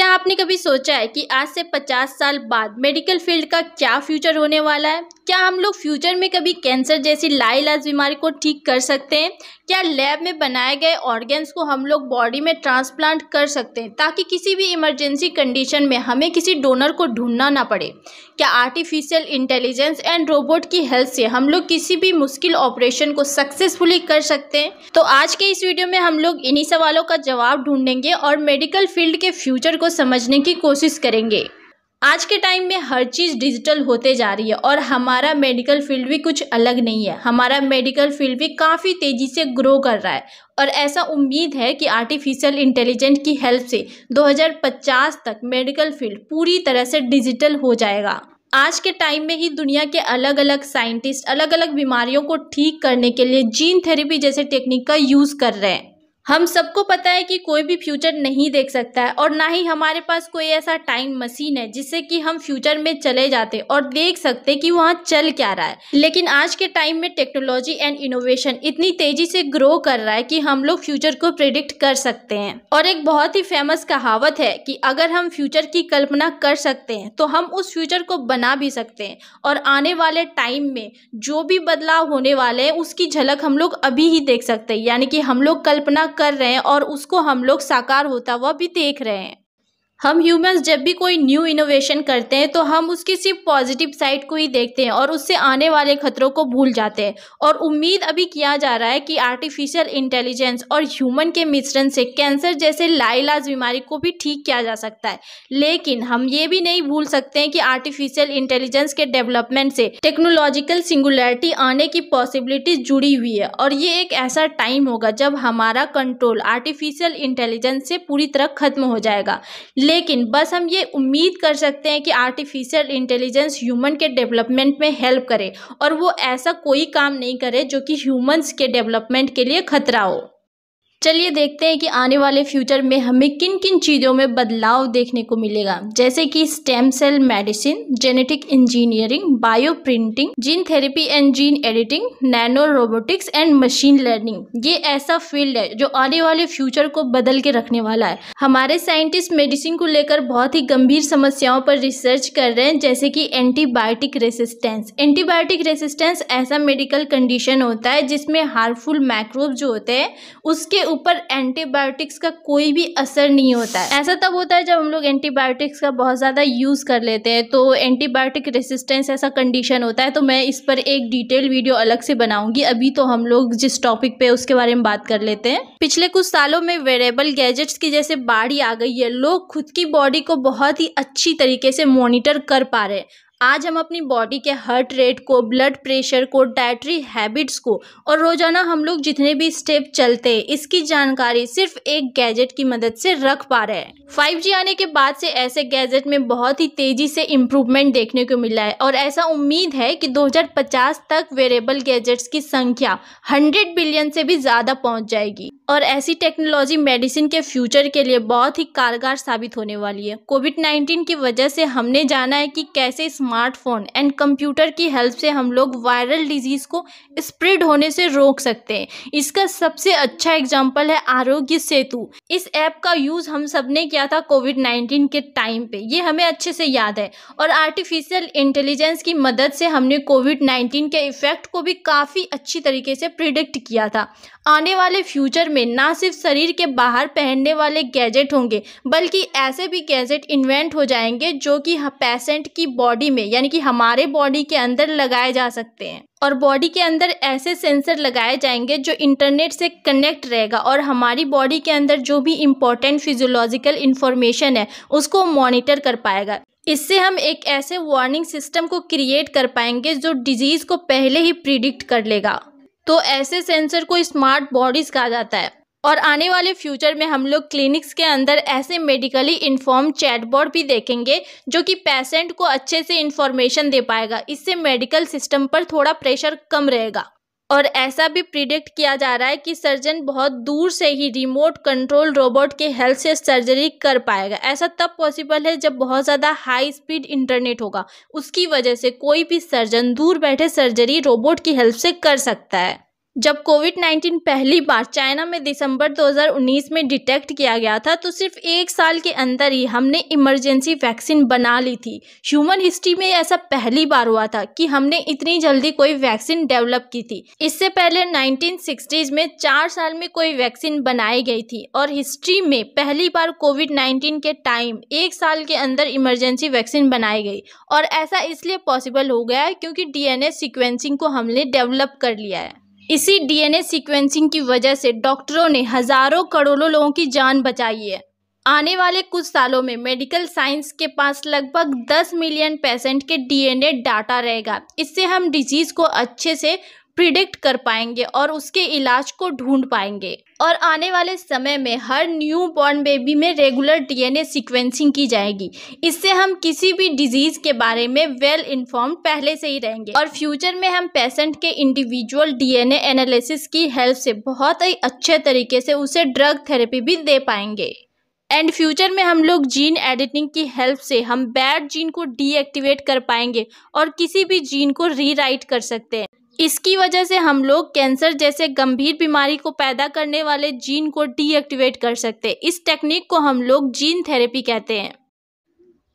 क्या आपने कभी सोचा है कि आज से 50 साल बाद मेडिकल फील्ड का क्या फ्यूचर होने वाला है क्या हम लोग फ्यूचर में कभी कैंसर जैसी लाइलाज बीमारी को ठीक कर सकते हैं क्या लैब में बनाए गए ऑर्गेन्स को हम लोग बॉडी में ट्रांसप्लांट कर सकते हैं ताकि किसी भी इमरजेंसी कंडीशन में हमें किसी डोनर को ढूंढना ना पड़े क्या आर्टिफिशियल इंटेलिजेंस एंड रोबोट की हेल्प से हम लोग किसी भी मुश्किल ऑपरेशन को सक्सेसफुली कर सकते हैं तो आज के इस वीडियो में हम लोग इन्हीं सवालों का जवाब ढूंढेंगे और मेडिकल फील्ड के फ्यूचर को समझने की कोशिश करेंगे आज के टाइम में हर चीज़ डिजिटल होते जा रही है और हमारा मेडिकल फील्ड भी कुछ अलग नहीं है हमारा मेडिकल फील्ड भी काफ़ी तेज़ी से ग्रो कर रहा है और ऐसा उम्मीद है कि आर्टिफिशियल इंटेलिजेंट की हेल्प से 2050 तक मेडिकल फील्ड पूरी तरह से डिजिटल हो जाएगा आज के टाइम में ही दुनिया के अलग अलग साइंटिस्ट अलग अलग बीमारियों को ठीक करने के लिए जीन थेरेपी जैसे टेक्निक का यूज़ कर रहे हैं हम सबको पता है कि कोई भी फ्यूचर नहीं देख सकता है और ना ही हमारे पास कोई ऐसा टाइम मशीन है जिससे कि हम फ्यूचर में चले जाते और देख सकते कि वहाँ चल क्या रहा है लेकिन आज के टाइम में टेक्नोलॉजी एंड इनोवेशन इतनी तेजी से ग्रो कर रहा है कि हम लोग फ्यूचर को प्रिडिक्ट कर सकते हैं और एक बहुत ही फेमस कहावत है कि अगर हम फ्यूचर की कल्पना कर सकते हैं तो हम उस फ्यूचर को बना भी सकते हैं और आने वाले टाइम में जो भी बदलाव होने वाले हैं उसकी झलक हम लोग अभी ही देख सकते हैं यानी कि हम लोग कल्पना कर रहे हैं और उसको हम लोग साकार होता हुआ भी देख रहे हैं हम ह्यूमंस जब भी कोई न्यू इनोवेशन करते हैं तो हम उसकी सिर्फ पॉजिटिव साइड को ही देखते हैं और उससे आने वाले खतरों को भूल जाते हैं और उम्मीद अभी किया जा रहा है कि आर्टिफिशियल इंटेलिजेंस और ह्यूमन के मिश्रण से कैंसर जैसे लाइलाज बीमारी को भी ठीक किया जा सकता है लेकिन हम ये भी नहीं भूल सकते हैं कि आर्टिफिशियल इंटेलिजेंस के डेवलपमेंट से टेक्नोलॉजिकल सिंगुलरिटी आने की पॉसिबिलिटी जुड़ी हुई है और ये एक ऐसा टाइम होगा जब हमारा कंट्रोल आर्टिफिशियल इंटेलिजेंस से पूरी तरह खत्म हो जाएगा लेकिन बस हम ये उम्मीद कर सकते हैं कि आर्टिफिशियल इंटेलिजेंस ह्यूमन के डेवलपमेंट में हेल्प करे और वो ऐसा कोई काम नहीं करे जो कि ह्यूमंस के डेवलपमेंट के लिए खतरा हो चलिए देखते हैं कि आने वाले फ्यूचर में हमें किन किन चीज़ों में बदलाव देखने को मिलेगा जैसे कि stem cell medicine genetic engineering bio printing gene therapy and gene editing nano robotics and machine learning ये ऐसा फील्ड है जो आने वाले फ्यूचर को बदल के रखने वाला है हमारे साइंटिस्ट मेडिसिन को लेकर बहुत ही गंभीर समस्याओं पर रिसर्च कर रहे हैं जैसे कि एंटीबायोटिक रेसिस्टेंस एंटीबायोटिक रेसिस्टेंस ऐसा मेडिकल कंडीशन होता है जिसमें हार्मफुल माइक्रोव जो होते हैं उसके ऊपर एंटीबायोटिक्स का कोई भी असर नहीं होता है ऐसा तब होता है जब हम लोग एंटीबायोटिक्स का बहुत ज़्यादा यूज़ कर लेते हैं तो एंटीबायोटिक रेसिस्टेंस ऐसा कंडीशन होता है तो मैं इस पर एक डिटेल वीडियो अलग से बनाऊंगी अभी तो हम लोग जिस टॉपिक पे उसके बारे में बात कर लेते हैं पिछले कुछ सालों में वेरेबल गैजेट्स की जैसे बाढ़ी आ गई है लोग खुद की बॉडी को बहुत ही अच्छी तरीके से मॉनिटर कर पा रहे हैं आज हम अपनी बॉडी के हार्ट रेट को ब्लड प्रेशर को डाइटरी हैबिट्स को और रोज़ाना हम लोग जितने भी स्टेप चलते हैं इसकी जानकारी सिर्फ एक गैजेट की मदद से रख पा रहे हैं 5G आने के बाद से ऐसे गैजेट में बहुत ही तेज़ी से इम्प्रूवमेंट देखने को मिला है और ऐसा उम्मीद है कि 2050 तक वेरेबल गैजेट्स की संख्या हंड्रेड बिलियन से भी ज़्यादा पहुँच जाएगी और ऐसी टेक्नोलॉजी मेडिसिन के फ्यूचर के लिए बहुत ही कारगर साबित होने वाली है कोविड नाइन्टीन की वजह से हमने जाना है कि कैसे स्मार्टफोन एंड कंप्यूटर की हेल्प से हम लोग वायरल डिजीज़ को स्प्रेड होने से रोक सकते हैं इसका सबसे अच्छा एग्जाम्पल है आरोग्य सेतु इस ऐप का यूज़ हम सब ने किया था कोविड नाइन्टीन के टाइम पे ये हमें अच्छे से याद है और आर्टिफिशियल इंटेलिजेंस की मदद से हमने कोविड नाइन्टीन के इफ़ेक्ट को भी काफ़ी अच्छी तरीके से प्रिडिक्ट किया था आने वाले फ्यूचर में ना सिर्फ शरीर के बाहर पहनने वाले गैजेट होंगे बल्कि ऐसे भी गैजेट इन्वेंट हो जाएंगे जो कि पेशेंट की बॉडी में यानी कि हमारे बॉडी के अंदर लगाए जा सकते हैं और बॉडी के अंदर ऐसे सेंसर लगाए जाएंगे जो इंटरनेट से कनेक्ट रहेगा और हमारी बॉडी के अंदर जो भी इम्पोर्टेंट फिजियोलॉजिकल इन्फॉर्मेशन है उसको मॉनिटर कर पाएगा इससे हम एक ऐसे वार्निंग सिस्टम को क्रिएट कर पाएंगे जो डिजीज़ को पहले ही प्रिडिक्ट कर लेगा तो ऐसे सेंसर को स्मार्ट बॉडीज कहा जाता है और आने वाले फ्यूचर में हम लोग क्लिनिक्स के अंदर ऐसे मेडिकली इन्फॉर्म चैटबोर्ड भी देखेंगे जो कि पेशेंट को अच्छे से इन्फॉर्मेशन दे पाएगा इससे मेडिकल सिस्टम पर थोड़ा प्रेशर कम रहेगा और ऐसा भी प्रिडिक्ट किया जा रहा है कि सर्जन बहुत दूर से ही रिमोट कंट्रोल रोबोट के हेल्प से सर्जरी कर पाएगा ऐसा तब पॉसिबल है जब बहुत ज़्यादा हाई स्पीड इंटरनेट होगा उसकी वजह से कोई भी सर्जन दूर बैठे सर्जरी रोबोट की हेल्प से कर सकता है जब कोविड 19 पहली बार चाइना में दिसंबर 2019 में डिटेक्ट किया गया था तो सिर्फ एक साल के अंदर ही हमने इमरजेंसी वैक्सीन बना ली थी ह्यूमन हिस्ट्री में ऐसा पहली बार हुआ था कि हमने इतनी जल्दी कोई वैक्सीन डेवलप की थी इससे पहले 1960s में चार साल में कोई वैक्सीन बनाई गई थी और हिस्ट्री में पहली बार कोविड नाइन्टीन के टाइम एक साल के अंदर इमरजेंसी वैक्सीन बनाई गई और ऐसा इसलिए पॉसिबल हो गया है क्योंकि डीएनए सिक्वेंसिंग को हमने डेवलप कर लिया है इसी डीएनए सीक्वेंसिंग की वजह से डॉक्टरों ने हजारों करोड़ों लोगों की जान बचाई है आने वाले कुछ सालों में मेडिकल साइंस के पास लगभग 10 मिलियन पेशेंट के डीएनए डाटा रहेगा इससे हम डिजीज़ को अच्छे से प्रिडिक्ट कर पाएंगे और उसके इलाज को ढूंढ पाएंगे और आने वाले समय में हर न्यू बॉर्न बेबी में रेगुलर डीएनए सीक्वेंसिंग की जाएगी इससे हम किसी भी डिजीज के बारे में वेल इन्फॉर्म पहले से ही रहेंगे और फ्यूचर में हम पेशेंट के इंडिविजुअल डीएनए एनालिसिस की हेल्प से बहुत ही अच्छे तरीके से उसे ड्रग थेरेपी भी दे पाएंगे एंड फ्यूचर में हम लोग जीन एडिटिंग की हेल्प से हम बैड जीन को डीएक्टिवेट कर पाएंगे और किसी भी जीन को रीराइट कर सकते हैं इसकी वजह से हम लोग कैंसर जैसे गंभीर बीमारी को पैदा करने वाले जीन को डीएक्टिवेट कर सकते इस टेक्निक को हम लोग जीन थेरेपी कहते हैं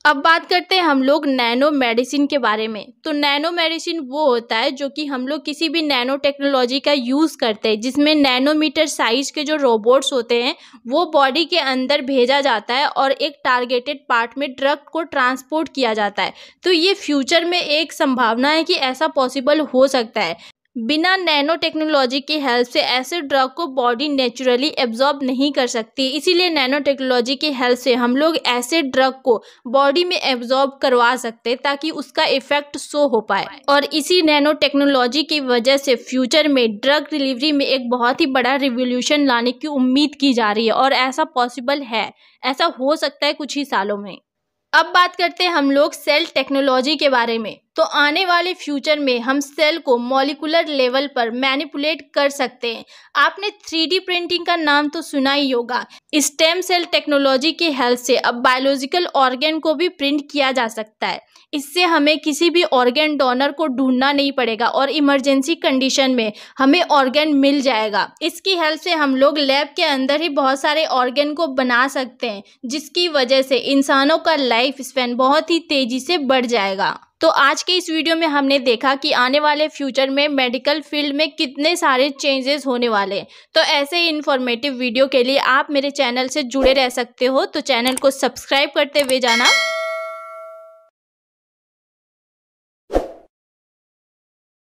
अब बात करते हैं हम लोग नैनो मेडिसिन के बारे में तो नैनो मेडिसिन वो होता है जो कि हम लोग किसी भी नैनो टेक्नोलॉजी का यूज़ करते हैं जिसमें नैनोमीटर साइज के जो रोबोट्स होते हैं वो बॉडी के अंदर भेजा जाता है और एक टारगेटेड पार्ट में ड्रग को ट्रांसपोर्ट किया जाता है तो ये फ्यूचर में एक संभावना है कि ऐसा पॉसिबल हो सकता है बिना नैनो टेक्नोलॉजी की हेल्प से ऐसे ड्रग को बॉडी नेचुरली एब्जॉर्ब नहीं कर सकती इसीलिए नैनो टेक्नोलॉजी की हेल्प से हम लोग ऐसे ड्रग को बॉडी में एब्जॉर्ब करवा सकते हैं ताकि उसका इफेक्ट शो हो पाए और इसी नैनो टेक्नोलॉजी की वजह से फ्यूचर में ड्रग डिलीवरी में एक बहुत ही बड़ा रिवोल्यूशन लाने की उम्मीद की जा रही है और ऐसा पॉसिबल है ऐसा हो सकता है कुछ ही सालों में अब बात करते हैं हम लोग सेल टेक्नोलॉजी के बारे में तो आने वाले फ्यूचर में हम सेल को मॉलिकुलर लेवल पर मैनिपुलेट कर सकते हैं आपने थ्री प्रिंटिंग का नाम तो सुना ही होगा स्टेम सेल टेक्नोलॉजी की हेल्प से अब बायोलॉजिकल ऑर्गेन को भी प्रिंट किया जा सकता है इससे हमें किसी भी ऑर्गेन डोनर को ढूंढना नहीं पड़ेगा और इमरजेंसी कंडीशन में हमें ऑर्गेन मिल जाएगा इसकी हेल्प से हम लोग लैब के अंदर ही बहुत सारे ऑर्गेन को बना सकते हैं जिसकी वजह से इंसानों का लाइफ स्पेन बहुत ही तेज़ी से बढ़ जाएगा तो आज के इस वीडियो में हमने देखा कि आने वाले फ्यूचर में मेडिकल फील्ड में कितने सारे चेंजेस होने वाले हैं तो ऐसे ही इन्फॉर्मेटिव वीडियो के लिए आप मेरे चैनल से जुड़े रह सकते हो तो चैनल को सब्सक्राइब करते हुए जाना